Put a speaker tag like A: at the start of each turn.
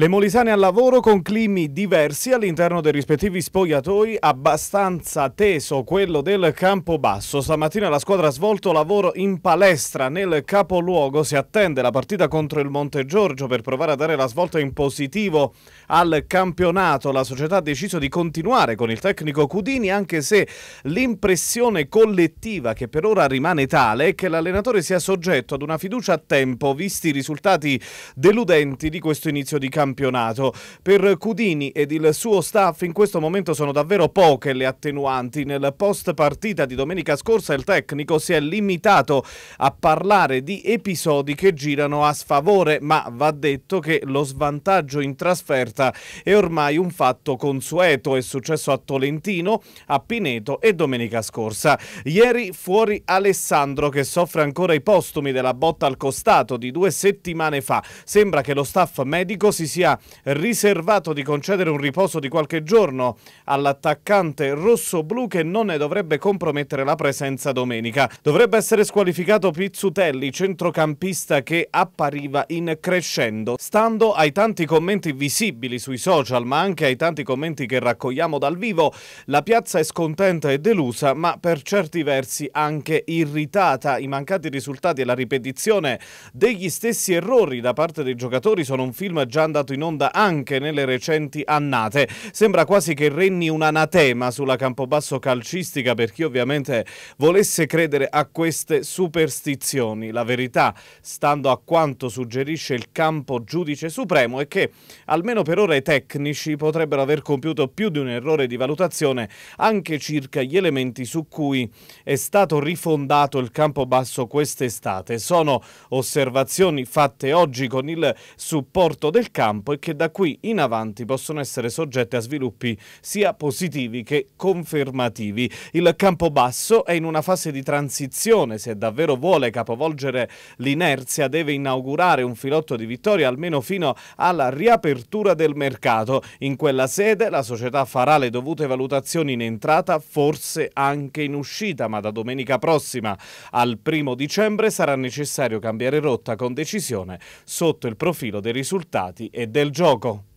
A: Le molisane al lavoro con climi diversi all'interno dei rispettivi spogliatoi, abbastanza teso quello del campo basso. Stamattina la squadra ha svolto lavoro in palestra nel capoluogo, si attende la partita contro il Monte Giorgio per provare a dare la svolta in positivo al campionato. La società ha deciso di continuare con il tecnico Cudini anche se l'impressione collettiva che per ora rimane tale è che l'allenatore sia soggetto ad una fiducia a tempo, visti i risultati deludenti di questo inizio di campionato campionato. Per Cudini ed il suo staff in questo momento sono davvero poche le attenuanti. Nel post partita di domenica scorsa il tecnico si è limitato a parlare di episodi che girano a sfavore, ma va detto che lo svantaggio in trasferta è ormai un fatto consueto. È successo a Tolentino, a Pineto e domenica scorsa. Ieri fuori Alessandro che soffre ancora i postumi della botta al costato di due settimane fa. Sembra che lo staff medico si sia riservato di concedere un riposo di qualche giorno all'attaccante rosso-blu che non ne dovrebbe compromettere la presenza domenica. Dovrebbe essere squalificato Pizzutelli, centrocampista che appariva in crescendo. Stando ai tanti commenti visibili sui social, ma anche ai tanti commenti che raccogliamo dal vivo, la piazza è scontenta e delusa, ma per certi versi anche irritata. I mancati risultati e la ripetizione degli stessi errori da parte dei giocatori sono un film già andato andato in onda anche nelle recenti annate. Sembra quasi che regni un anatema sulla Campobasso calcistica per chi ovviamente volesse credere a queste superstizioni. La verità, stando a quanto suggerisce il campo giudice supremo, è che almeno per ora i tecnici potrebbero aver compiuto più di un errore di valutazione anche circa gli elementi su cui è stato rifondato il Campobasso quest'estate. Sono osservazioni fatte oggi con il supporto del campo campo e che da qui in avanti possono essere soggette a sviluppi sia positivi che confermativi. Il campo basso è in una fase di transizione, se davvero vuole capovolgere l'inerzia deve inaugurare un filotto di vittoria almeno fino alla riapertura del mercato. In quella sede la società farà le dovute valutazioni in entrata, forse anche in uscita, ma da domenica prossima al primo dicembre sarà necessario cambiare rotta con decisione sotto il profilo dei risultati e del gioco.